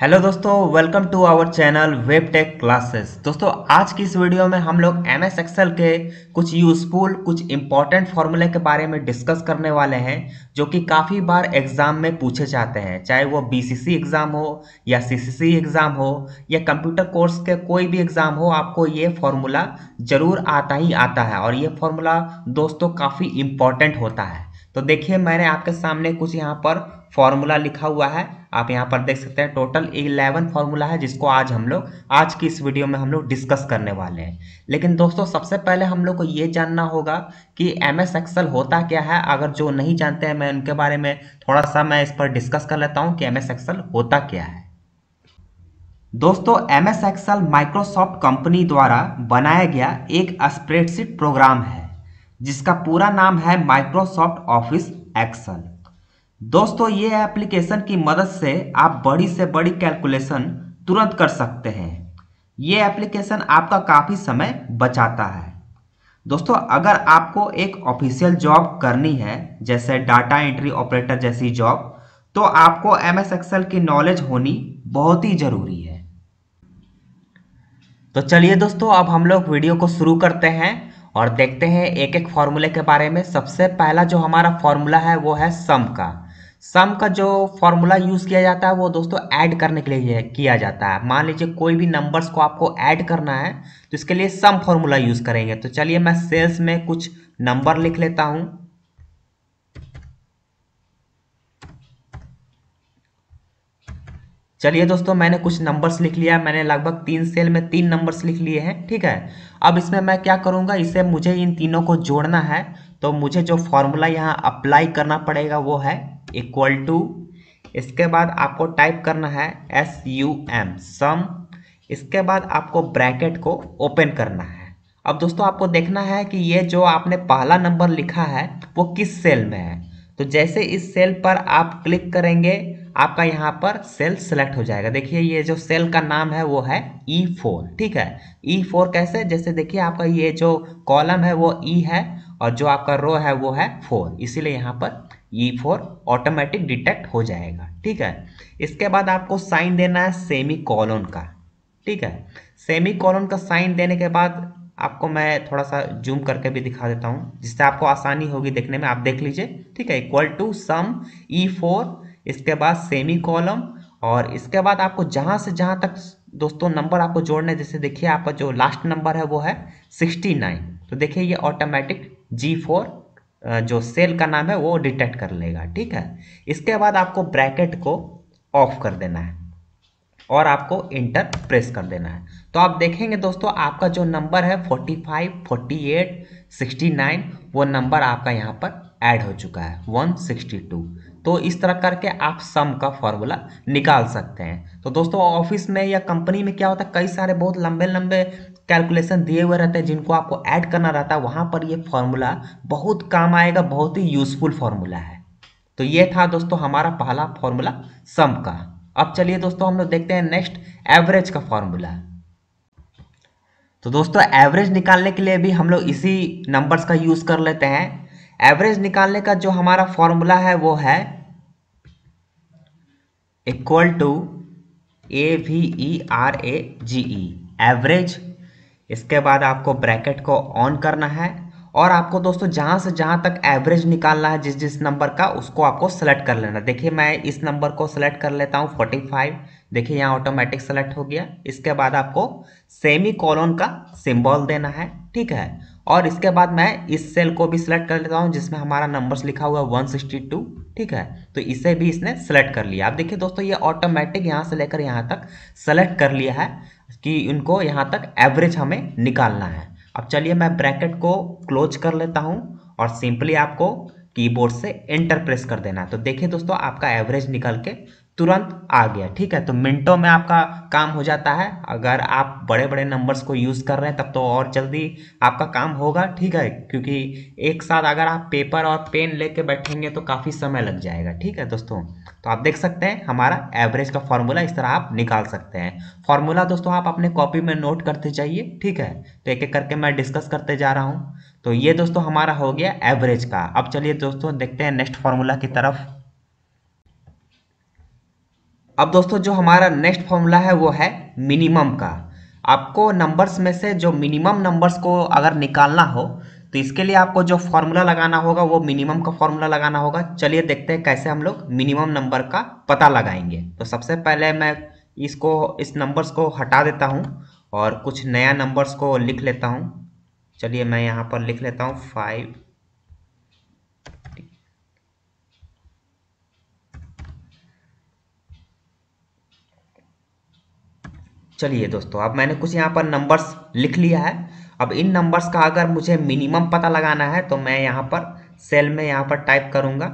hello दोस्तों welcome to our channel web tech classes दोस्तों आज की इस वीडियो में हम लोग एम एस एक्सएल के कुछ यूज़फुल कुछ इम्पॉर्टेंट फॉर्मूले के बारे में डिस्कस करने वाले हैं जो कि काफ़ी बार एग्ज़ाम में पूछे जाते हैं चाहे वो बीसीसी एग्ज़ाम हो या सीसीसी एग्ज़ाम हो या कंप्यूटर कोर्स के कोई भी एग्ज़ाम हो आपको ये फॉर्मूला ज़रूर आता ही आता है और ये फॉर्मूला दोस्तों काफ़ी इम्पॉर्टेंट होता है तो देखिए मैंने आपके सामने कुछ यहाँ पर फॉर्मूला लिखा हुआ है आप यहाँ पर देख सकते हैं टोटल इलेवन फार्मूला है जिसको आज हम लोग आज की इस वीडियो में हम लोग डिस्कस करने वाले हैं लेकिन दोस्तों सबसे पहले हम लोग को ये जानना होगा कि एम एस एक्सल होता क्या है अगर जो नहीं जानते हैं मैं उनके बारे में थोड़ा सा मैं इस पर डिस्कस कर लेता हूँ कि एम एस एक्सल होता क्या है दोस्तों M S Excel Microsoft company द्वारा बनाया गया एक स्प्रेडशीट प्रोग्राम है जिसका पूरा नाम है माइक्रोसॉफ्ट ऑफिस एक्सल दोस्तों ये एप्लीकेशन की मदद से आप बड़ी से बड़ी कैलकुलेशन तुरंत कर सकते हैं ये एप्लीकेशन आपका काफ़ी समय बचाता है दोस्तों अगर आपको एक ऑफिशियल जॉब करनी है जैसे डाटा एंट्री ऑपरेटर जैसी जॉब तो आपको एम एस एक्सएल की नॉलेज होनी बहुत ही ज़रूरी है तो चलिए दोस्तों अब हम लोग वीडियो को शुरू करते हैं और देखते हैं एक एक फॉर्मूले के बारे में सबसे पहला जो हमारा फॉर्मूला है वो है सम का सम का जो फॉर्मूला यूज़ किया जाता है वो दोस्तों ऐड करने के लिए किया जाता है मान लीजिए कोई भी नंबर्स को आपको ऐड करना है तो इसके लिए सम फॉर्मूला यूज़ करेंगे तो चलिए मैं सेल्स में कुछ नंबर लिख लेता हूँ चलिए दोस्तों मैंने कुछ नंबर्स लिख लिया मैंने लगभग तीन सेल में तीन नंबर्स लिख लिए हैं ठीक है अब इसमें मैं क्या करूँगा इसे मुझे इन तीनों को जोड़ना है तो मुझे जो फॉर्मूला यहाँ अप्लाई करना पड़ेगा वो है इक्वल टू इसके बाद आपको टाइप करना है एस यू एम सम इसके बाद आपको ब्रैकेट को ओपन करना है अब दोस्तों आपको देखना है कि ये जो आपने पहला नंबर लिखा है वो किस सेल में है तो जैसे इस सेल पर आप क्लिक करेंगे आपका यहाँ पर सेल सेलेक्ट हो जाएगा देखिए ये जो सेल का नाम है वो है ई e फोर ठीक है ई e फोर कैसे जैसे देखिए आपका ये जो कॉलम है वो ई e है और जो आपका रो है वो है फोर इसीलिए यहाँ पर ई फोर ऑटोमेटिक डिटेक्ट हो जाएगा ठीक है इसके बाद आपको साइन देना है सेमी कॉलोन का ठीक है सेमी कॉलोन का साइन देने के बाद आपको मैं थोड़ा सा जूम करके भी दिखा देता हूँ जिससे आपको आसानी होगी देखने में आप देख लीजिए ठीक है equal to sum E four इसके बाद सेमी कॉलम और इसके बाद आपको जहाँ से जहाँ तक दोस्तों नंबर आपको जोड़ना है जैसे देखिए आपका जो लास्ट नंबर है वो है सिक्सटी नाइन तो देखिए ये ऑटोमेटिक जी फोर जो सेल का नाम है वो डिटेक्ट कर लेगा ठीक है इसके बाद आपको ब्रैकेट को ऑफ कर देना है और आपको इंटर प्रेस कर देना है तो आप देखेंगे दोस्तों आपका जो नंबर है 45, 48, 69 वो नंबर आपका यहाँ पर ऐड हो चुका है 162 तो इस तरह करके आप सम का फॉर्मूला निकाल सकते हैं तो दोस्तों ऑफिस में या कंपनी में क्या होता है कई सारे बहुत लंबे लंबे कैलकुलेशन दिए हुए रहते हैं जिनको आपको ऐड करना रहता है वहाँ पर ये फॉर्मूला बहुत काम आएगा बहुत ही यूजफुल फॉर्मूला है तो ये था दोस्तों हमारा पहला फॉर्मूला सम का अब चलिए दोस्तों हम लोग देखते हैं नेक्स्ट एवरेज का फॉर्मूला तो दोस्तों एवरेज निकालने के लिए भी हम लोग इसी नंबर्स का यूज़ कर लेते हैं एवरेज निकालने का जो हमारा फॉर्मूला है वो है equal to A V E R A G E average इसके बाद आपको ब्रैकेट को ऑन करना है और आपको दोस्तों जहां से जहां तक एवरेज निकालना है जिस जिस नंबर का उसको आपको सेलेक्ट कर लेना देखिए मैं इस नंबर को सेलेक्ट कर लेता हूं 45 देखिए यहां ऑटोमेटिक सेलेक्ट हो गया इसके बाद आपको सेमी कॉलोन का सिंबल देना है ठीक है और इसके बाद मैं इस सेल को भी सिलेक्ट कर लेता हूँ जिसमें हमारा नंबर्स लिखा हुआ है टू ठीक है तो इसे भी इसने सेलेक्ट कर लिया अब देखिए दोस्तों ये ऑटोमेटिक यहाँ से लेकर यहाँ तक सेलेक्ट कर लिया है कि इनको यहाँ तक एवरेज हमें निकालना है अब चलिए मैं ब्रैकेट को क्लोज कर लेता हूँ और सिंपली आपको कीबोर्ड से एंटर प्रेस कर देना है तो देखिए दोस्तों आपका एवरेज निकल के तुरंत आ गया ठीक है तो मिनटों में आपका काम हो जाता है अगर आप बड़े बड़े नंबर्स को यूज़ कर रहे हैं तब तो और जल्दी आपका काम होगा ठीक है क्योंकि एक साथ अगर आप पेपर और पेन लेके बैठेंगे तो काफ़ी समय लग जाएगा ठीक है दोस्तों तो आप देख सकते हैं हमारा एवरेज का फॉर्मूला इस तरह आप निकाल सकते हैं फॉर्मूला दोस्तों आप अपने कॉपी में नोट करते जाइए ठीक है तो एक एक करके मैं डिस्कस करते जा रहा हूँ तो ये दोस्तों हमारा हो गया एवरेज का अब चलिए दोस्तों देखते हैं नेक्स्ट फार्मूला की तरफ अब दोस्तों जो हमारा नेक्स्ट फॉर्मूला है वो है मिनिमम का आपको नंबर्स में से जो मिनिमम नंबर्स को अगर निकालना हो तो इसके लिए आपको जो फॉर्मूला लगाना होगा वो मिनिमम का फॉर्मूला लगाना होगा चलिए देखते हैं कैसे हम लोग मिनिमम नंबर का पता लगाएंगे तो सबसे पहले मैं इसको इस नंबर्स को हटा देता हूँ और कुछ नया नंबर्स को लिख लेता हूँ चलिए मैं यहाँ पर लिख लेता हूँ फाइव चलिए दोस्तों अब मैंने कुछ यहाँ पर नंबर्स लिख लिया है अब इन नंबर्स का अगर मुझे मिनिमम पता लगाना है तो मैं यहाँ पर सेल में यहाँ पर टाइप करूँगा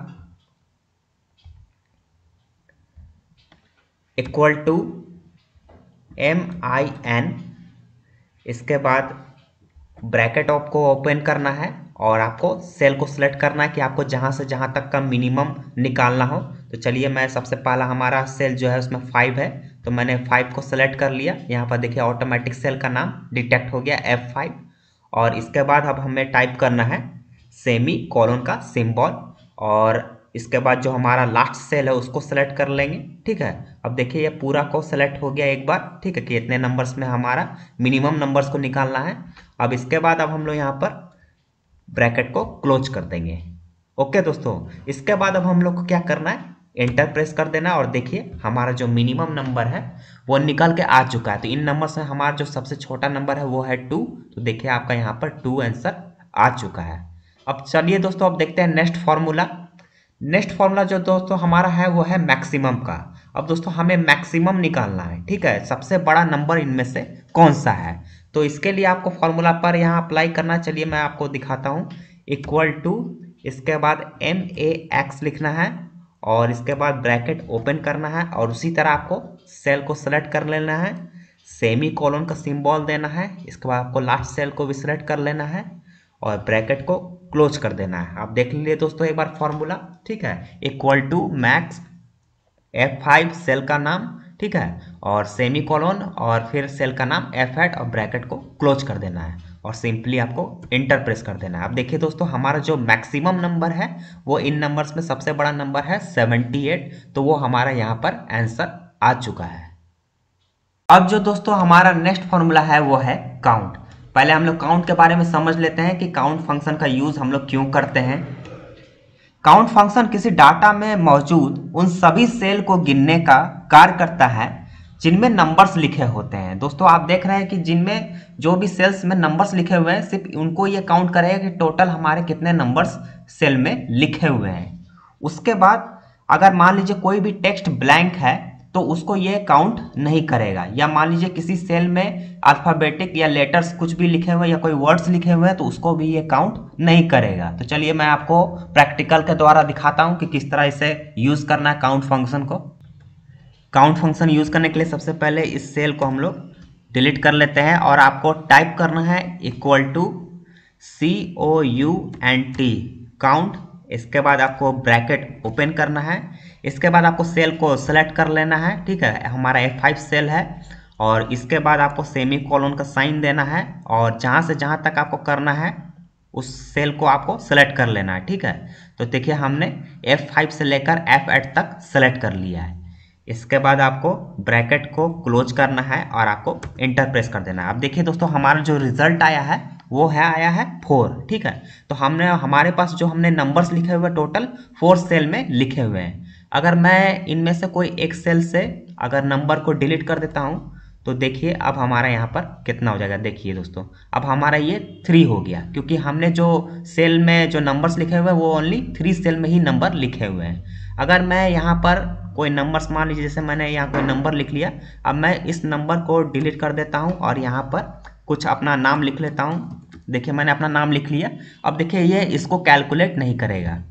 equal to M I N इसके बाद ब्रैकेट को ओपन करना है और आपको सेल को सिलेक्ट करना है कि आपको जहाँ से जहाँ तक का मिनिमम निकालना हो तो चलिए मैं सबसे पहला हमारा सेल जो है उसमें फाइव है तो मैंने फाइव को सेलेक्ट कर लिया यहाँ पर देखिए ऑटोमेटिक सेल का नाम डिटेक्ट हो गया एफ फाइव और इसके बाद अब हमें टाइप करना है सेमी कॉलोन का सिम्बॉल और इसके बाद जो हमारा लास्ट सेल है उसको सेलेक्ट कर लेंगे ठीक है अब देखिए ये पूरा को सेलेक्ट हो गया एक बार ठीक है कि इतने नंबर्स में हमारा मिनिमम नंबर्स को निकालना है अब इसके बाद अब हम लोग यहाँ पर ब्रैकेट को क्लोज कर देंगे ओके दोस्तों इसके बाद अब हम लोग को क्या करना है एंटर प्रेस कर देना और देखिए हमारा जो मिनिमम नंबर है वो निकल के आ चुका है तो इन नंबर से हमारा जो सबसे छोटा नंबर है वो है टू तो देखिए आपका यहाँ पर टू आंसर आ चुका है अब चलिए दोस्तों अब देखते हैं नेक्स्ट फार्मूला नेक्स्ट फार्मूला जो दोस्तों हमारा है वो है मैक्सिमम का अब दोस्तों हमें मैक्सिमम निकालना है ठीक है सबसे बड़ा नंबर इनमें से कौन सा है तो इसके लिए आपको फार्मूला पर यहाँ अप्लाई करना चलिए मैं आपको दिखाता हूँ इक्वल टू इसके बाद एम ए एक्स लिखना है और इसके बाद ब्रैकेट ओपन करना है और उसी तरह आपको सेल को सेलेक्ट कर लेना है सेमी कॉलम का सिंबल देना है इसके बाद आपको लास्ट सेल को भी सिलेक्ट कर लेना है और ब्रैकेट को क्लोज कर देना है आप देख लीजिए दोस्तों एक बार फॉर्मूला ठीक है equal to max F five cell का नाम ठीक है और सेमी कॉलोन और फिर सेल का नाम एफ एट और ब्रैकेट को क्लोज कर देना है और सिंपली आपको इंटर प्रेस कर देना है आप देखिए दोस्तों हमारा जो मैक्सिमम नंबर है वो इन नंबर्स में सबसे बड़ा नंबर है 78 तो वो हमारा यहाँ पर आंसर आ चुका है अब जो दोस्तों हमारा नेक्स्ट फॉर्मूला है वो है काउंट पहले हम लोग काउंट के बारे में समझ लेते हैं कि काउंट फंक्शन का यूज़ हम लोग क्यों करते हैं काउंट फंक्शन किसी डाटा में मौजूद उन सभी सेल को गिनने का कार्य करता है जिनमें नंबर्स लिखे होते हैं दोस्तों आप देख रहे हैं कि जिनमें जो भी सेल्स में नंबर्स लिखे हुए हैं सिर्फ उनको ये काउंट करेगा कि टोटल हमारे कितने नंबर्स सेल में लिखे हुए हैं उसके बाद अगर मान लीजिए कोई भी टेक्स्ट ब्लैंक है तो उसको ये काउंट नहीं करेगा या मान लीजिए किसी सेल में अल्फ़ाबेटिक या लेटर्स कुछ भी लिखे हुए या कोई वर्ड्स लिखे हुए हैं तो उसको भी ये काउंट नहीं करेगा तो चलिए मैं आपको प्रैक्टिकल के द्वारा दिखाता हूँ कि किस तरह इसे यूज़ करना है काउंट फंक्शन को काउंट फंक्शन यूज़ करने के लिए सबसे पहले इस सेल को हम लोग डिलीट कर लेते हैं और आपको टाइप करना है equal to C O U N T count इसके बाद आपको ब्रैकेट ओपन करना है इसके बाद आपको सेल को सेलेक्ट कर लेना है ठीक है हमारा एफ फाइव सेल है और इसके बाद आपको सेमी कॉलोन का साइन देना है और जहाँ से जहाँ तक आपको करना है उस सेल को आपको सेलेक्ट कर लेना है ठीक है तो देखिए हमने F5 से लेकर F8 तक सेलेक्ट कर लिया है इसके बाद आपको ब्रैकेट को क्लोज करना है और आपको इंटर प्रेस कर देना है अब देखिए दोस्तों हमारा जो रिजल्ट आया है वो है आया है फोर ठीक है तो हमने हमारे पास जो हमने नंबर्स लिखे हुए टोटल फोर सेल में लिखे हुए हैं अगर मैं इनमें से कोई एक सेल से अगर नंबर को डिलीट कर देता हूँ तो देखिए अब हमारा यहाँ पर कितना हो जाएगा देखिए दोस्तों अब हमारा ये थ्री हो गया क्योंकि हमने जो सेल में जो नंबर्स लिखे हुए हैं वो ओनली थ्री सेल में ही नंबर लिखे हुए हैं अगर मैं यहाँ पर कोई नंबर मान लीजिए जैसे मैंने यहाँ कोई नंबर लिख लिया अब मैं इस नंबर को डिलीट कर देता हूँ और यहाँ पर कुछ अपना नाम लिख लेता हूँ देखिए मैंने अपना नाम लिख लिया अब देखिए ये इसको कैलकुलेट नहीं करेगा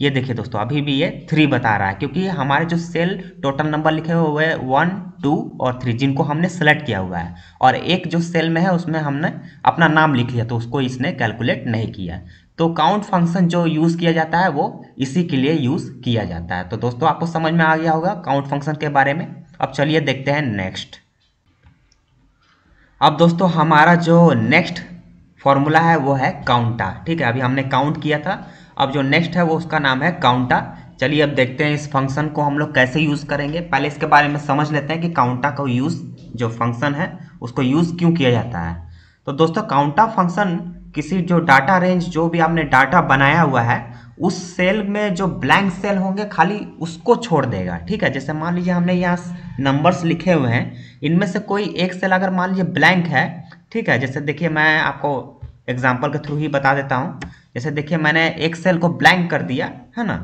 ये देखिए दोस्तों अभी भी ये थ्री बता रहा है क्योंकि हमारे जो सेल टोटल नंबर लिखे हुए हैं वन टू और थ्री जिनको हमने सेलेक्ट किया हुआ है और एक जो सेल में है उसमें हमने अपना नाम लिख लिया तो उसको इसने कैलकुलेट नहीं किया तो काउंट फंक्शन जो यूज़ किया जाता है वो इसी के लिए यूज़ किया जाता है तो दोस्तों आपको समझ में आ गया होगा काउंट फंक्शन के बारे में अब चलिए देखते हैं नेक्स्ट अब दोस्तों हमारा जो नेक्स्ट फॉर्मूला है वो है काउंटा ठीक है अभी हमने काउंट किया था अब जो नेक्स्ट है वो उसका नाम है काउंटा चलिए अब देखते हैं इस फंक्शन को हम लोग कैसे यूज़ करेंगे पहले इसके बारे में समझ लेते हैं कि काउंटा का यूज़ जो फंक्शन है उसको यूज़ क्यों किया जाता है तो दोस्तों काउंटा फंक्शन किसी जो डाटा रेंज जो भी आपने डाटा बनाया हुआ है उस सेल में जो ब्लैंक सेल होंगे खाली उसको छोड़ देगा ठीक है जैसे मान लीजिए हमने यहाँ नंबर्स लिखे हुए हैं इनमें से कोई एक सेल अगर मान लीजिए ब्लैंक है ठीक है जैसे देखिए मैं आपको एग्जाम्पल के थ्रू ही बता देता हूँ जैसे देखिए मैंने एक सेल को ब्लैंक कर दिया है ना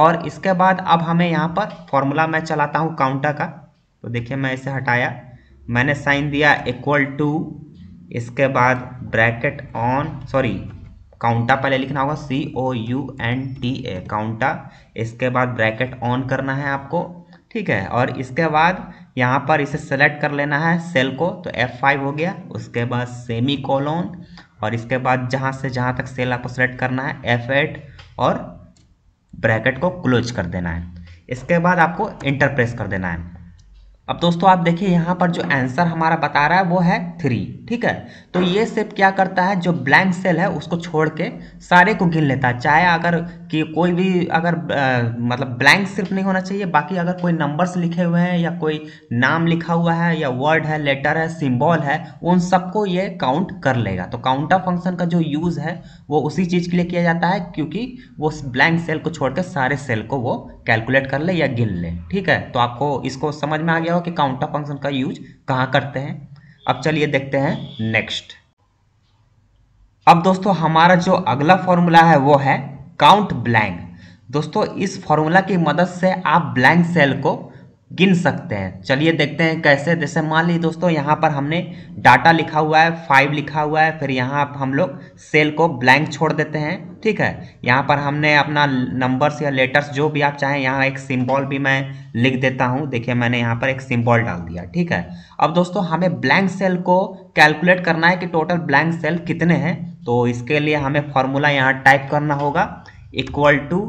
और इसके बाद अब हमें यहाँ पर फॉर्मूला मैं चलाता हूँ काउंटर का तो देखिए मैं इसे हटाया मैंने साइन दिया इक्वल टू इसके बाद ब्रैकेट ऑन सॉरी काउंटा पहले लिखना होगा C O U N T A counta इसके बाद ब्रैकेट ऑन करना है आपको ठीक है और इसके बाद यहाँ पर इसे सेलेक्ट कर लेना है सेल को तो एफ़ फाइव हो गया उसके बाद सेमी कॉलोन और इसके बाद जहाँ से जहाँ तक सेल आपको सेलेक्ट करना है एफ एट और ब्रैकेट को क्लोज कर देना है इसके बाद आपको इंटरप्रेस कर देना है अब दोस्तों आप देखिए यहाँ पर जो आंसर हमारा बता रहा है वो है थ्री ठीक है तो ये सिर्फ क्या करता है जो ब्लैंक सेल है उसको छोड़ के सारे को गिन लेता है चाहे अगर कि कोई भी अगर आ, मतलब ब्लैंक सिर्फ नहीं होना चाहिए बाकी अगर कोई नंबर्स लिखे हुए हैं या कोई नाम लिखा हुआ है या वर्ड है लेटर है सिम्बॉल है उन सबको ये काउंट कर लेगा तो काउंटर फंक्शन का जो यूज़ है वो उसी चीज़ के लिए किया जाता है क्योंकि वो ब्लैंक सेल को छोड़ कर सारे सेल को वो कैलकुलेट कर ले या गिन ले ठीक है तो आपको इसको समझ में आ गया हो कि काउंटर फंक्शन का यूज कहाँ करते हैं अब चलिए देखते हैं नेक्स्ट अब दोस्तों हमारा जो अगला फॉर्मूला है वो है काउंट ब्लैंक दोस्तों इस फॉर्मूला की मदद से आप ब्लैंक सेल को गिन सकते हैं चलिए देखते हैं कैसे जैसे मान लीजिए दोस्तों यहाँ पर हमने डाटा लिखा हुआ है फाइव लिखा हुआ है फिर यहाँ हम लोग सेल को ब्लैंक छोड़ देते हैं ठीक है यहाँ पर हमने अपना नंबर्स या लेटर्स जो भी आप चाहें यहाँ एक सिंबल भी मैं लिख देता हूँ देखिए मैंने यहाँ पर एक सिंबल डाल दिया ठीक है अब दोस्तों हमें ब्लैंक सेल को कैलकुलेट करना है कि टोटल ब्लैंक सेल कितने हैं तो इसके लिए हमें फॉर्मूला यहाँ टाइप करना होगा इक्वल टू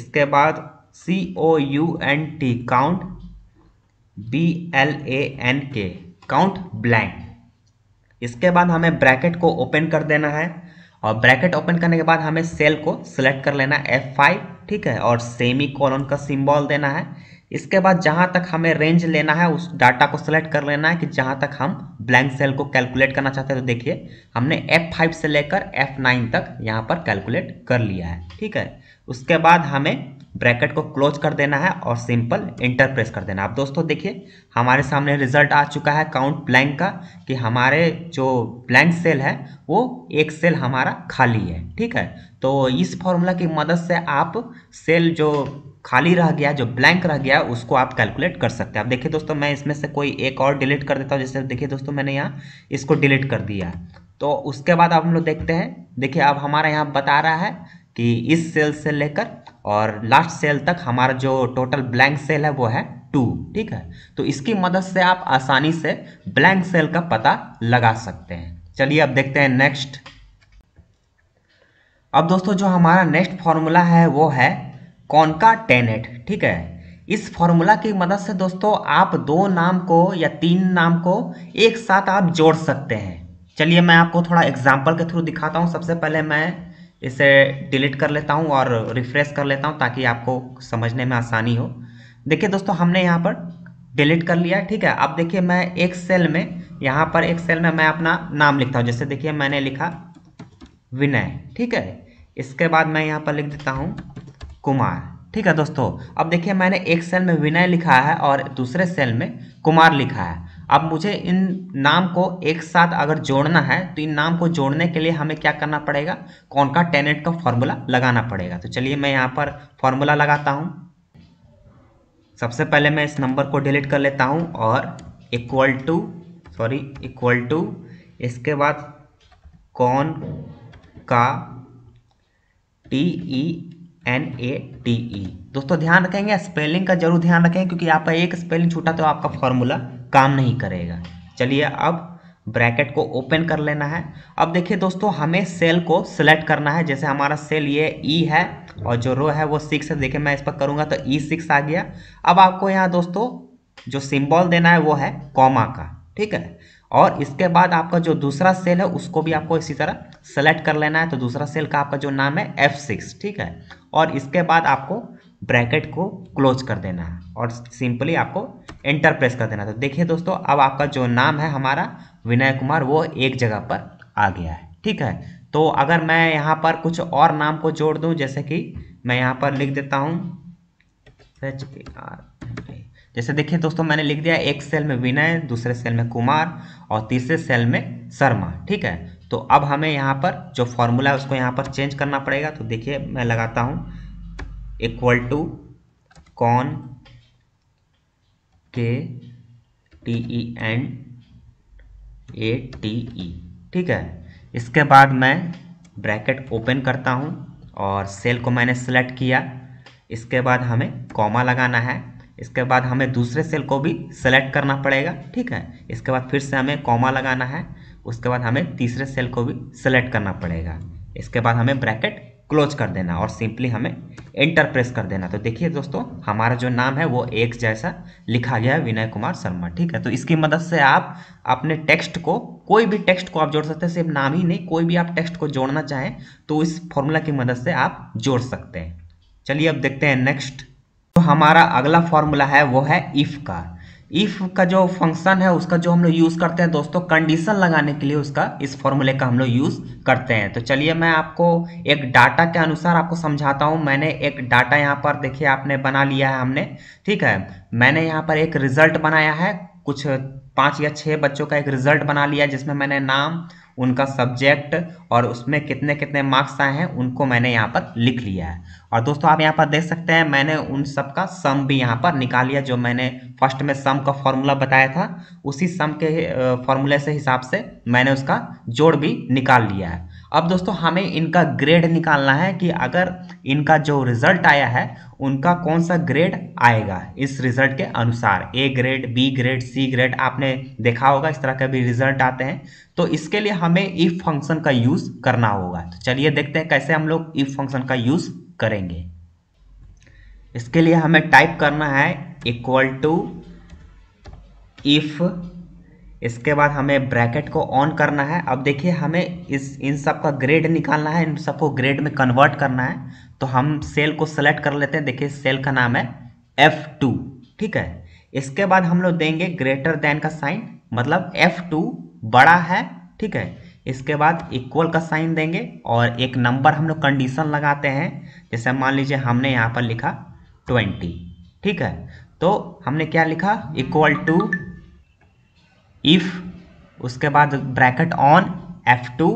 इसके बाद C O U N T count B L A N K count blank इसके बाद हमें ब्रैकेट को ओपन कर देना है और ब्रैकेट ओपन करने के बाद हमें सेल को सिलेक्ट कर लेना है F5 ठीक है और सेमी कॉलन का सिंबल देना है इसके बाद जहाँ तक हमें रेंज लेना है उस डाटा को सिलेक्ट कर लेना है कि जहाँ तक हम ब्लैंक सेल को कैलकुलेट करना चाहते हैं तो देखिए हमने F5 से लेकर F9 तक यहाँ पर कैलकुलेट कर लिया है ठीक है उसके बाद हमें ब्रैकेट को क्लोज कर देना है और सिंपल इंटर प्रेस कर देना है अब दोस्तों देखिए हमारे सामने रिजल्ट आ चुका है काउंट ब्लैंक का कि हमारे जो ब्लैंक सेल है वो एक सेल हमारा खाली है ठीक है तो इस फॉर्मूला की मदद से आप सेल जो खाली रह गया जो ब्लैंक रह गया उसको आप कैलकुलेट कर सकते हैं अब देखिए दोस्तों मैं इसमें से कोई एक और डिलीट कर देता हूँ जैसे देखिए दोस्तों मैंने यहाँ इसको डिलीट कर दिया तो उसके बाद आप हम लोग देखते हैं देखिए अब हमारा यहाँ बता रहा है कि इस सेल से लेकर और लास्ट सेल तक हमारा जो टोटल ब्लैंक सेल है वो है टू ठीक है तो इसकी मदद से आप आसानी से ब्लैंक सेल का पता लगा सकते हैं चलिए अब देखते हैं नेक्स्ट अब दोस्तों जो हमारा नेक्स्ट फॉर्मूला है वो है कॉनका टेनेट ठीक है इस फॉर्मूला की मदद से दोस्तों आप दो नाम को या तीन नाम को एक साथ आप जोड़ सकते हैं चलिए मैं आपको थोड़ा एग्जाम्पल के थ्रू दिखाता हूँ सबसे पहले मैं इसे डिलीट कर लेता हूँ और रिफ्रेश कर लेता हूँ ताकि आपको समझने में आसानी हो देखिए दोस्तों हमने यहाँ पर डिलीट कर लिया ठीक है अब देखिए मैं एक सेल में यहाँ पर एक सेल में मैं अपना नाम लिखता हूँ जैसे देखिए मैंने लिखा विनय ठीक है इसके बाद मैं यहाँ पर लिख देता हूँ कुमार ठीक है दोस्तों अब देखिए मैंने एक सेल में विनय लिखा है और दूसरे सेल में कुमार लिखा है अब मुझे इन नाम को एक साथ अगर जोड़ना है तो इन नाम को जोड़ने के लिए हमें क्या करना पड़ेगा कौन का टेनेट का फॉर्मूला लगाना पड़ेगा तो चलिए मैं यहाँ पर फॉर्मूला लगाता हूँ सबसे पहले मैं इस नंबर को डिलीट कर लेता हूँ और equal to sorry equal to इसके बाद con ca T E N A T E दोस्तों ध्यान रखेंगे स्पेलिंग का जरूर ध्यान रखें क्योंकि आपका एक स्पेलिंग छूटा तो आपका फॉर्मूला काम नहीं करेगा चलिए अब ब्रैकेट को ओपन कर लेना है अब देखिए दोस्तों हमें सेल को सिलेक्ट करना है जैसे हमारा सेल ये ई e है और जो रो है वो सिक्स है देखिए मैं इस पर करूँगा तो ई e सिक्स आ गया अब आपको यहाँ दोस्तों जो सिंबल देना है वो है कॉमा का ठीक है और इसके बाद आपका जो दूसरा सेल है उसको भी आपको इसी तरह सेलेक्ट कर लेना है तो दूसरा सेल का आपका जो नाम है एफ सिक्स ठीक है और इसके बाद आपको ब्रैकेट को क्लोज कर देना है और सिंपली आपको एंटर प्रेस कर देना है तो देखिए दोस्तों अब आपका जो नाम है हमारा विनय कुमार वो एक जगह पर आ गया है ठीक है तो अगर मैं यहाँ पर कुछ और नाम को जोड़ दूँ जैसे कि मैं यहाँ पर लिख देता हूँ जैसे देखिए दोस्तों मैंने लिख दिया एक सेल में विनय दूसरे सेल में कुमार और तीसरे सेल में शर्मा ठीक है तो अब हमें यहाँ पर जो फॉर्मूला है उसको यहाँ पर चेंज करना पड़ेगा तो देखिए मैं लगाता हूँ इक्वल टू कॉन के T E N A T E ठीक है इसके बाद मैं ब्रैकेट ओपन करता हूँ और सेल को मैंने सेलेक्ट किया इसके बाद हमें कॉमा लगाना है इसके बाद हमें दूसरे सेल को भी सेलेक्ट करना पड़ेगा ठीक है इसके बाद फिर से हमें कॉमा लगाना है उसके बाद हमें तीसरे सेल को भी सेलेक्ट करना पड़ेगा इसके बाद हमें ब्रैकेट क्लोज कर देना और सिंपली हमें एंटर प्रेस कर देना तो देखिए दोस्तों हमारा जो नाम है वो एक जैसा लिखा गया है विनय कुमार शर्मा ठीक है तो इसकी मदद से आप अपने टेक्स्ट को कोई भी टेक्स्ट को आप जोड़ सकते हैं सिर्फ नाम ही नहीं कोई भी आप टेक्स्ट को जोड़ना चाहें तो इस फॉर्मूला की मदद से आप जोड़ सकते हैं चलिए अब देखते हैं नेक्स्ट तो हमारा अगला फॉर्मूला है वो है इफ़ का इफ का जो फंक्शन है उसका जो हम लोग यूज़ करते हैं दोस्तों कंडीशन लगाने के लिए उसका इस फॉर्मूले का हम लोग यूज़ करते हैं तो चलिए मैं आपको एक डाटा के अनुसार आपको समझाता हूँ मैंने एक डाटा यहाँ पर देखिए आपने बना लिया है हमने ठीक है मैंने यहाँ पर एक रिजल्ट बनाया है कुछ पाँच या छः बच्चों का एक रिजल्ट बना लिया जिसमें मैंने नाम उनका सब्जेक्ट और उसमें कितने कितने मार्क्स आए हैं उनको मैंने यहाँ पर लिख लिया है और दोस्तों आप यहाँ पर देख सकते हैं मैंने उन सब का सम भी यहाँ पर निकाल लिया जो मैंने फर्स्ट में सम का फॉर्मूला बताया था उसी सम के फॉर्मूले से हिसाब से मैंने उसका जोड़ भी निकाल लिया है अब दोस्तों हमें इनका ग्रेड निकालना है कि अगर इनका जो रिजल्ट आया है उनका कौन सा ग्रेड आएगा इस रिजल्ट के अनुसार A grade B grade C grade आपने देखा होगा इस तरह के भी रिजल्ट आते हैं तो इसके लिए हमें इफ फंक्शन का यूज़ करना होगा तो चलिए देखते हैं कैसे हम लोग इफ फंक्शन का यूज़ करेंगे इसके लिए हमें टाइप करना है इक्वल टू इफ़ इसके बाद हमें ब्रैकेट को ऑन करना है अब देखिए हमें इस इन सब का ग्रेड निकालना है इन सबको ग्रेड में कन्वर्ट करना है तो हम सेल को सेलेक्ट कर लेते हैं देखिए सेल का नाम है एफ टू ठीक है इसके बाद हम लोग देंगे ग्रेटर देन का साइन मतलब एफ टू बड़ा है ठीक है इसके बाद इक्वल का साइन देंगे और एक नंबर हम लोग कंडीशन लगाते हैं जैसे मान लीजिए हमने यहाँ पर लिखा ट्वेंटी ठीक है तो हमने क्या लिखा इक्वल टू इफ़ उसके बाद ब्रैकेट ऑन एफ टू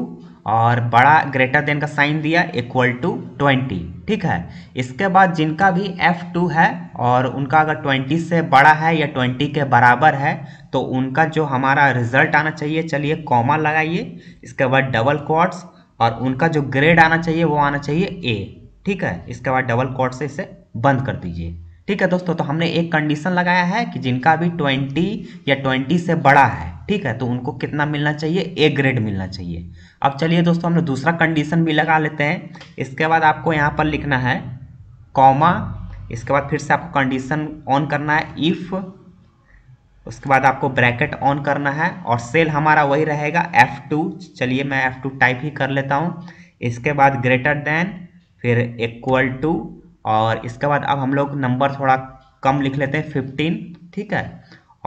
और बड़ा ग्रेटर देन का साइन दिया इक्वल टू ट्वेंटी ठीक है इसके बाद जिनका भी एफ टू है और उनका अगर ट्वेंटी से बड़ा है या ट्वेंटी के बराबर है तो उनका जो हमारा रिजल्ट आना चाहिए चलिए कॉमा लगाइए इसके बाद डबल क्वार्ट्स और उनका जो ग्रेड आना चाहिए वो आना चाहिए ए ठीक है इसके बाद डबल क्वार्ट से इसे बंद कर दीजिए ठीक है दोस्तों तो हमने एक कंडीशन लगाया है कि जिनका भी ट्वेंटी या ट्वेंटी से बड़ा है ठीक है तो उनको कितना मिलना चाहिए ए ग्रेड मिलना चाहिए अब चलिए दोस्तों हमने दूसरा कंडीशन भी लगा लेते हैं इसके बाद आपको यहाँ पर लिखना है कॉमा इसके बाद फिर से आपको कंडीशन ऑन करना है इफ़ उसके बाद आपको ब्रैकेट ऑन करना है और सेल हमारा वही रहेगा F2 चलिए मैं F2 टाइप ही कर लेता हूँ इसके बाद ग्रेटर देन फिर इक्वल टू और इसके बाद अब हम लोग नंबर थोड़ा कम लिख लेते हैं फिफ्टीन ठीक है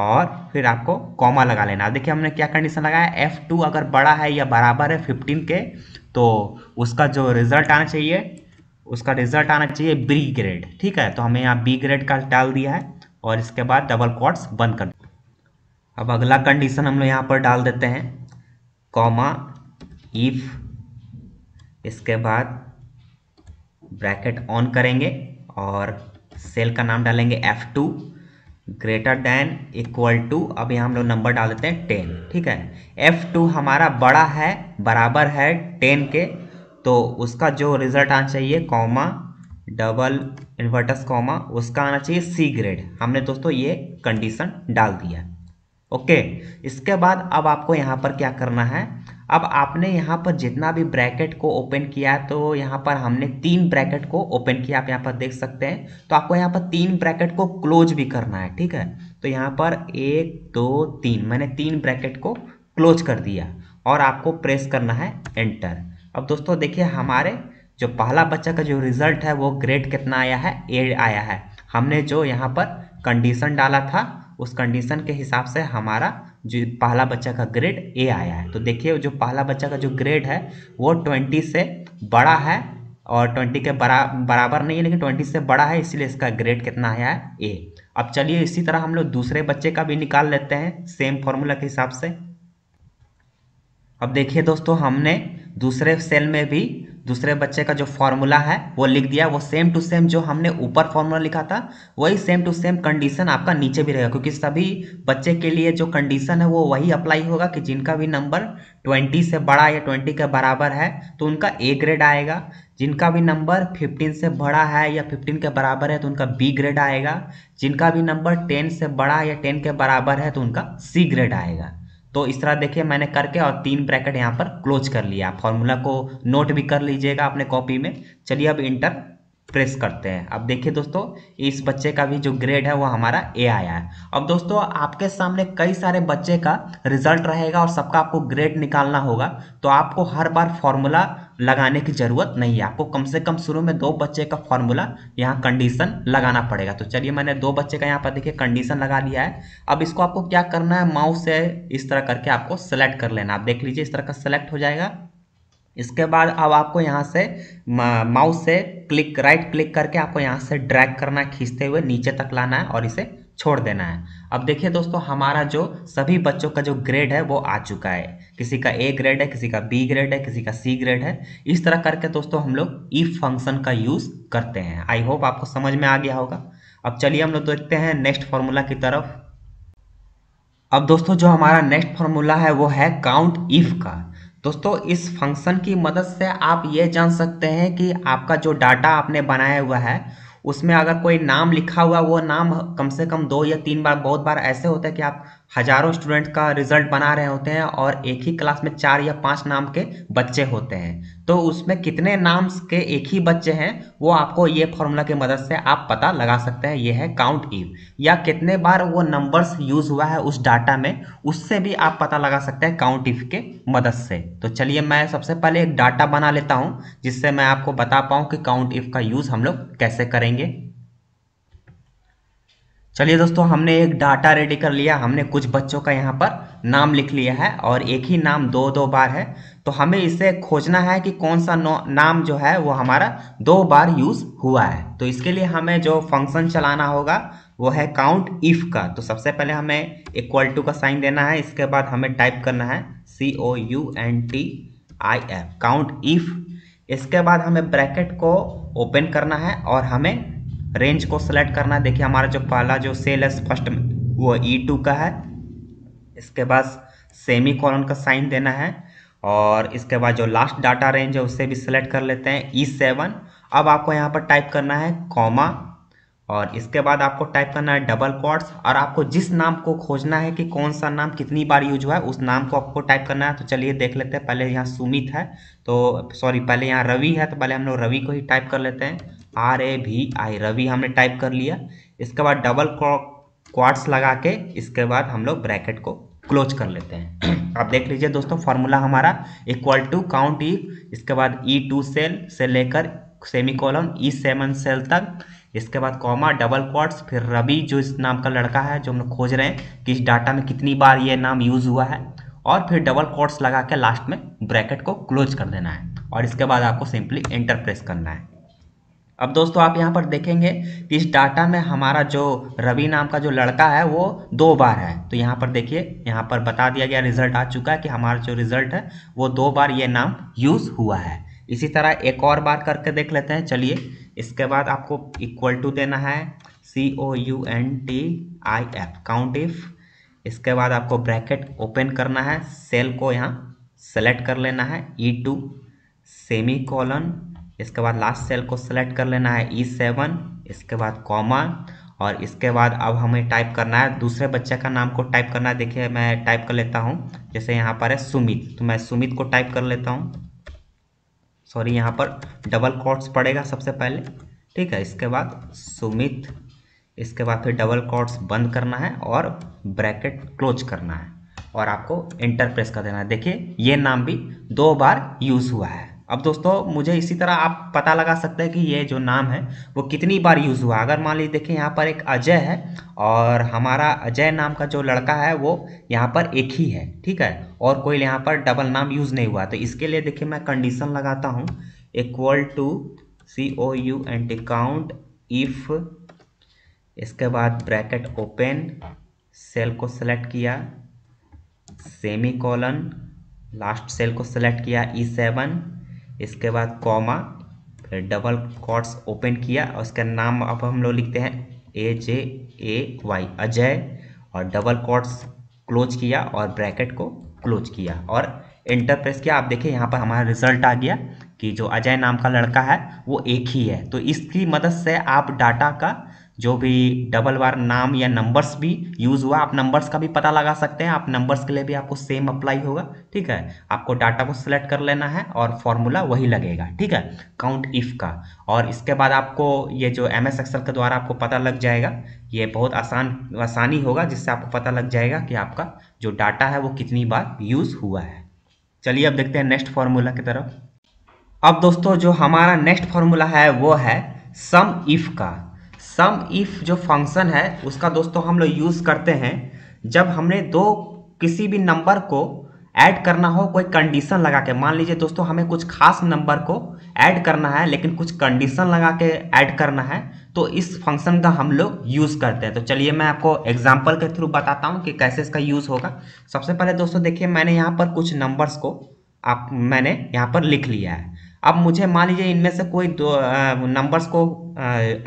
और फिर आपको कॉमा लगा लेना देखिए हमने क्या कंडीशन लगाया एफ़ टू अगर बड़ा है या बराबर है फिफ्टीन के तो उसका जो रिज़ल्ट आना चाहिए उसका रिज़ल्ट आना चाहिए बी ग्रेड ठीक है तो हमें यहाँ बी ग्रेड का डाल दिया है और इसके बाद डबल कॉर्ड्स बंद कर अब अगला कंडीशन हम लोग यहाँ पर डाल देते हैं कॉमा इफ़ इसके बाद ब्रैकेट ऑन करेंगे और सेल का नाम डालेंगे F two greater than equal to अब यहाँ हम लोग नंबर डाल देते हैं टेन ठीक है एफ टू हमारा बड़ा है बराबर है टेन के तो उसका जो रिजल्ट आना चाहिए कॉमा डबल इन्वर्टस कॉमा उसका आना चाहिए सी ग्रेड हमने दोस्तों ये कंडीशन डाल दिया ओके इसके बाद अब आपको यहाँ पर क्या करना है अब आपने यहाँ पर जितना भी ब्रैकेट को ओपन किया तो यहाँ पर हमने तीन ब्रैकेट को ओपन किया आप यहाँ पर देख सकते हैं तो आपको यहाँ पर तीन ब्रैकेट को क्लोज भी करना है ठीक है तो यहाँ पर एक दो तीन मैंने तीन ब्रैकेट को क्लोज कर दिया और आपको प्रेस करना है एंटर अब दोस्तों देखिए हमारे जो पहला बच्चा का जो रिजल्ट है वो ग्रेड कितना आया है ए आया है हमने जो यहाँ पर कंडीशन डाला था उस कंडीशन के हिसाब से हमारा जो पहला बच्चा का ग्रेड ए आया है तो देखिए जो पहला बच्चा का जो ग्रेड है वो ट्वेंटी से बड़ा है और ट्वेंटी के बरा बराबर नहीं है लेकिन ट्वेंटी से बड़ा है इसलिए इसका ग्रेड कितना आया है ए अब चलिए इसी तरह हम लोग दूसरे बच्चे का भी निकाल लेते हैं सेम फॉर्मूला के हिसाब से अब देखिए दोस्तों हमने दूसरे सेल में भी दूसरे बच्चे का जो फॉर्मूला है वो लिख दिया वो सेम टू सेम जो हमने ऊपर फॉर्मूला लिखा था वही सेम टू सेम कंडीशन आपका नीचे भी रहेगा क्योंकि सभी बच्चे के लिए जो कंडीशन है वो वही अप्लाई होगा कि जिनका भी नंबर ट्वेंटी से बड़ा या ट्वेंटी के बराबर है तो उनका ए ग्रेड आएगा जिनका भी नंबर 15 से बड़ा है या 15 के बराबर है तो उनका बी ग्रेड आएगा जिनका भी नंबर 10 से बड़ा या 10 के बराबर है तो उनका सी ग्रेड आएगा तो इस तरह देखिए मैंने करके और तीन ब्रैकेट यहाँ पर क्लोज कर लिया फॉर्मूला को नोट भी कर लीजिएगा अपने कॉपी में चलिए अब इंटर प्रेस करते हैं अब देखिए दोस्तों इस बच्चे का भी जो ग्रेड है वो हमारा ए आया है अब दोस्तों आपके सामने कई सारे बच्चे का रिजल्ट रहेगा और सबका आपको ग्रेड निकालना होगा तो आपको हर बार फॉर्मूला लगाने की ज़रूरत नहीं है आपको कम से कम शुरू में दो बच्चे का फॉर्मूला यहाँ कंडीशन लगाना पड़ेगा तो चलिए मैंने दो बच्चे का यहाँ पर देखिए कंडीशन लगा लिया है अब इसको आपको क्या करना है माउस से इस तरह करके आपको सेलेक्ट कर लेना आप देख लीजिए इस तरह का सेलेक्ट हो जाएगा इसके बाद अब आपको यहाँ से माउस से क्लिक राइट क्लिक करके आपको यहाँ से ड्रैग करना है खींचते हुए नीचे तक लाना है और इसे छोड़ देना है अब देखिए दोस्तों हमारा जो सभी बच्चों का जो ग्रेड है वो आ चुका है किसी का ए ग्रेड है किसी का बी ग्रेड है किसी का सी ग्रेड है इस तरह करके दोस्तों हम लोग इफ फंक्शन का यूज़ करते हैं आई होप आपको समझ में आ गया होगा अब चलिए हम लोग देखते हैं नेक्स्ट फॉर्मूला की तरफ अब दोस्तों जो हमारा नेक्स्ट फॉर्मूला है वो है काउंट इफ का दोस्तों इस फंक्शन की मदद से आप ये जान सकते हैं कि आपका जो डाटा आपने बनाया हुआ है उसमें अगर कोई नाम लिखा हुआ वो नाम कम से कम दो या तीन बार बहुत बार ऐसे होता है कि आप हजारों स्टूडेंट का रिजल्ट बना रहे होते हैं और एक ही क्लास में चार या पांच नाम के बच्चे होते हैं तो उसमें कितने नाम के एक ही बच्चे हैं वो आपको ये फॉर्मूला की मदद से आप पता लगा सकते हैं ये है काउंट इव या कितने बार वो नंबर्स यूज हुआ है उस डाटा में उससे भी आप पता लगा सकते हैं काउंट इव के मदद से तो चलिए मैं सबसे पहले एक डाटा बना लेता हूँ जिससे मैं आपको बता पाऊँ कि काउंट इफ का यूज़ हम लोग कैसे करेंगे चलिए दोस्तों हमने एक डाटा रेडी कर लिया हमने कुछ बच्चों का यहाँ पर नाम लिख लिया है और एक ही नाम दो दो बार है तो हमें इसे खोजना है कि कौन सा नाम जो है वो हमारा दो बार यूज़ हुआ है तो इसके लिए हमें जो फंक्शन चलाना होगा वो है काउंट इफ़ का तो सबसे पहले हमें इक्वल टू का साइन देना है इसके बाद हमें टाइप करना है C O U N T I F count if इसके बाद हमें ब्रैकेट को ओपन करना है और हमें रेंज को सेलेक्ट करना है देखिए हमारा जो पहला जो सेल है फर्स्ट में वो ई e टू का है इसके बाद सेमी कॉलन का साइन देना है और इसके बाद जो लास्ट डाटा रेंज है उससे भी सिलेक्ट कर लेते हैं ई e सेवन अब आपको यहाँ पर टाइप करना है कॉमा और इसके बाद आपको टाइप करना है डबल कॉड्स और आपको जिस नाम को खोजना है कि कौन सा नाम कितनी बार यूज हुआ है उस नाम को आपको टाइप करना है तो चलिए देख लेते हैं पहले यहाँ सुमित है तो सॉरी पहले यहाँ रवि है तो पहले हम लोग रवि को ही टाइप कर लेते हैं R A V I Ravi हमने टाइप कर लिया इसके बाद डबल क्वार्ट्स लगा के इसके बाद हम लोग ब्रैकेट को क्लोज कर लेते हैं आप देख लीजिए दोस्तों फार्मूला हमारा इक्वल टू काउंट ई इसके बाद ई टू सेल से लेकर semicolon E seven cell तक इसके बाद कॉमा डबल क्वार्ट्स फिर रवि जो इस नाम का लड़का है जो हम लोग खोज रहे हैं कि इस डाटा में कितनी बार ये नाम यूज़ हुआ है और फिर डबल क्वार्ट्स लगा के लास्ट में ब्रैकेट को क्लोज कर देना है और इसके बाद आपको सिंपली एंटर प्रेस करना है अब दोस्तों आप यहाँ पर देखेंगे कि इस डाटा में हमारा जो रवि नाम का जो लड़का है वो दो बार है तो यहाँ पर देखिए यहाँ पर बता दिया गया रिजल्ट आ चुका है कि हमारा जो रिजल्ट है वो दो बार ये नाम यूज़ हुआ है इसी तरह एक और बार करके देख लेते हैं चलिए इसके बाद आपको इक्वल टू देना है C O U N T I F count if इसके बाद आपको ब्रैकेट ओपन करना है सेल को यहाँ सेलेक्ट कर लेना है ई टू सेमी कॉलन इसके बाद लास्ट सेल को सेलेक्ट कर लेना है ई e सेवन इसके बाद कॉमा और इसके बाद अब हमें टाइप करना है दूसरे बच्चे का नाम को टाइप करना है देखिए मैं टाइप कर लेता हूँ जैसे यहाँ पर है सुमित तो मैं सुमित को टाइप कर लेता हूँ सॉरी यहाँ पर डबल कॉड्स पड़ेगा सबसे पहले ठीक है इसके बाद सुमित इसके बाद फिर डबल कॉड्स बंद करना है और ब्रैकेट क्लोज करना है और आपको इंटरप्रेस कर देना है देखिए ये नाम भी दो बार यूज़ हुआ है अब दोस्तों मुझे इसी तरह आप पता लगा सकते हैं कि ये जो नाम है वो कितनी बार यूज़ हुआ अगर मान लीजिए देखिए यहाँ पर एक अजय है और हमारा अजय नाम का जो लड़का है वो यहाँ पर एक ही है ठीक है और कोई यहाँ पर डबल नाम यूज़ नहीं हुआ तो इसके लिए देखिए मैं कंडीशन लगाता हूँ equal to C O U and account if इसके बाद ब्रैकेट ओपन सेल को सेलेक्ट किया सेमी कॉलन लास्ट सेल को सेलेक्ट किया ई e सेवन इसके बाद कॉमा फिर डबल कॉट्स ओपन किया और उसका नाम अब हम लोग लिखते हैं ए जे ए वाई अजय और डबल कॉट्स क्लोज किया और ब्रैकेट को क्लोज किया और इंटर प्रेस किया आप देखिए यहाँ पर हमारा रिजल्ट आ गया कि जो अजय नाम का लड़का है वो एक ही है तो इसकी मदद से आप डाटा का जो भी डबल बार नाम या नंबर्स भी यूज़ हुआ आप नंबर्स का भी पता लगा सकते हैं आप नंबर्स के लिए भी आपको सेम अप्लाई होगा ठीक है आपको डाटा को सिलेक्ट कर लेना है और फॉर्मूला वही लगेगा ठीक है काउंट इफ़ का और इसके बाद आपको ये जो एम एस एक्सल के द्वारा आपको पता लग जाएगा ये बहुत आसान आसानी होगा जिससे आपको पता लग जाएगा कि आपका जो डाटा है वो कितनी बार यूज़ हुआ है चलिए अब देखते हैं नेक्स्ट फार्मूला की तरफ अब दोस्तों जो हमारा नेक्स्ट फार्मूला है वो है सम इफ़ का सम इफ जो फंक्शन है उसका दोस्तों हम लोग यूज़ करते हैं जब हमने दो किसी भी नंबर को ऐड करना हो कोई कंडीशन लगा के मान लीजिए दोस्तों हमें कुछ खास नंबर को ऐड करना है लेकिन कुछ कंडीशन लगा के ऐड करना है तो इस फंक्शन का हम लोग यूज़ करते हैं तो चलिए मैं आपको एग्जांपल के थ्रू बताता हूँ कि कैसे इसका यूज़ होगा सबसे पहले दोस्तों देखिए मैंने यहाँ पर कुछ नंबर्स को आप मैंने यहाँ पर लिख लिया है अब मुझे मान लीजिए इनमें से कोई दो नंबर्स को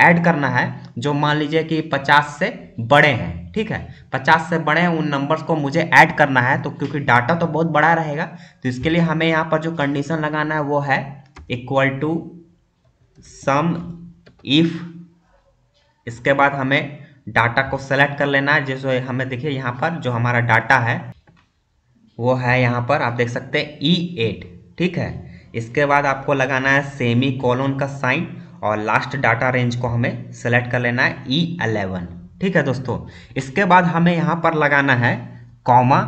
ऐड करना है जो मान लीजिए कि 50 से बड़े हैं ठीक है 50 से बड़े उन नंबर्स को मुझे ऐड करना है तो क्योंकि डाटा तो बहुत बड़ा रहेगा तो इसके लिए हमें यहाँ पर जो कंडीशन लगाना है वो है इक्वल टू सम इफ इसके बाद हमें डाटा को सेलेक्ट कर लेना है जैसे हमें देखिए यहाँ पर जो हमारा डाटा है वो है यहाँ पर आप देख सकते हैं ई e एट ठीक है इसके बाद आपको लगाना है सेमी कॉलोन का साइन और लास्ट डाटा रेंज को हमें सेलेक्ट कर लेना है ई e अलेवन ठीक है दोस्तों इसके बाद हमें यहाँ पर लगाना है कॉमा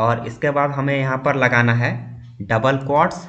और इसके बाद हमें यहाँ पर लगाना है डबल क्वार्ट्स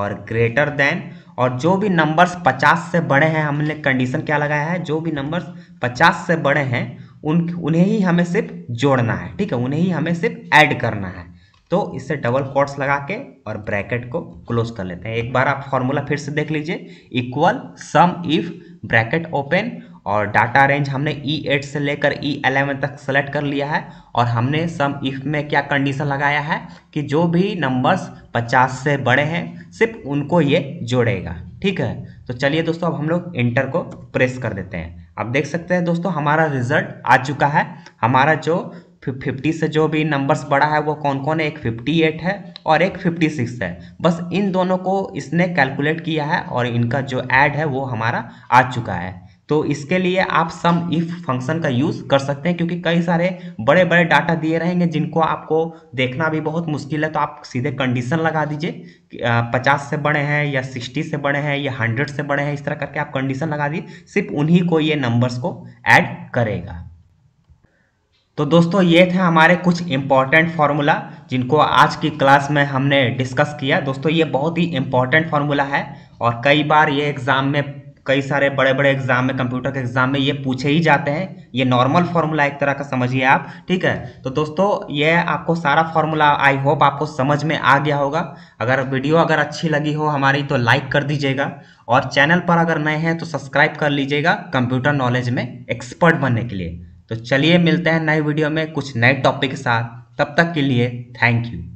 और ग्रेटर देन और जो भी नंबर्स 50 से बड़े हैं हमने कंडीशन क्या लगाया है जो भी नंबर्स 50 से बड़े हैं उन उन्हें ही हमें सिर्फ जोड़ना है ठीक है उन्हें ही हमें सिर्फ ऐड करना है तो इससे डबल कोट्स लगा के और ब्रैकेट को क्लोज कर लेते हैं एक बार आप फॉर्मूला फिर से देख लीजिए equal sum if bracket open और डाटा रेंज हमने ई e एट से लेकर ई e एलेवन तक सेलेक्ट कर लिया है और हमने सम इफ में क्या कंडीशन लगाया है कि जो भी नंबर्स 50 से बड़े हैं सिर्फ उनको ये जोड़ेगा ठीक है तो चलिए दोस्तों अब हम लोग इंटर को प्रेस कर देते हैं अब देख सकते हैं दोस्तों हमारा रिजल्ट आ चुका है हमारा जो फिफ्टी से जो भी नंबर्स बड़ा है वो कौन कौन है एक फिफ्टी एट है और एक फिफ्टी सिक्स है बस इन दोनों को इसने कैलकुलेट किया है और इनका जो ऐड है वो हमारा आ चुका है तो इसके लिए आप सम इफ फंक्शन का यूज़ कर सकते हैं क्योंकि कई सारे बड़े बड़े डाटा दिए रहेंगे जिनको आपको देखना भी बहुत मुश्किल है तो आप सीधे कंडीशन लगा दीजिए पचास से बड़े हैं या सिक्सटी से बड़े हैं या हंड्रेड से बड़े हैं इस तरह करके आप कंडीशन लगा दीजिए सिर्फ उन्हीं को ये नंबर्स को ऐड करेगा तो दोस्तों ये थे हमारे कुछ इम्पॉर्टेंट फार्मूला जिनको आज की क्लास में हमने डिस्कस किया दोस्तों ये बहुत ही इम्पॉर्टेंट फार्मूला है और कई बार ये एग्ज़ाम में कई सारे बड़े बड़े एग्जाम में कंप्यूटर के एग्जाम में ये पूछे ही जाते हैं ये नॉर्मल फार्मूला एक तरह का समझिए आप ठीक है तो दोस्तों ये आपको सारा फार्मूला आई होप आपको समझ में आ गया होगा अगर वीडियो अगर अच्छी लगी हो हमारी तो लाइक कर दीजिएगा और चैनल पर अगर नए हैं तो सब्सक्राइब कर लीजिएगा कंप्यूटर नॉलेज में एक्सपर्ट बनने के लिए तो चलिए मिलते हैं नए वीडियो में कुछ नए टॉपिक के साथ तब तक के लिए थैंक यू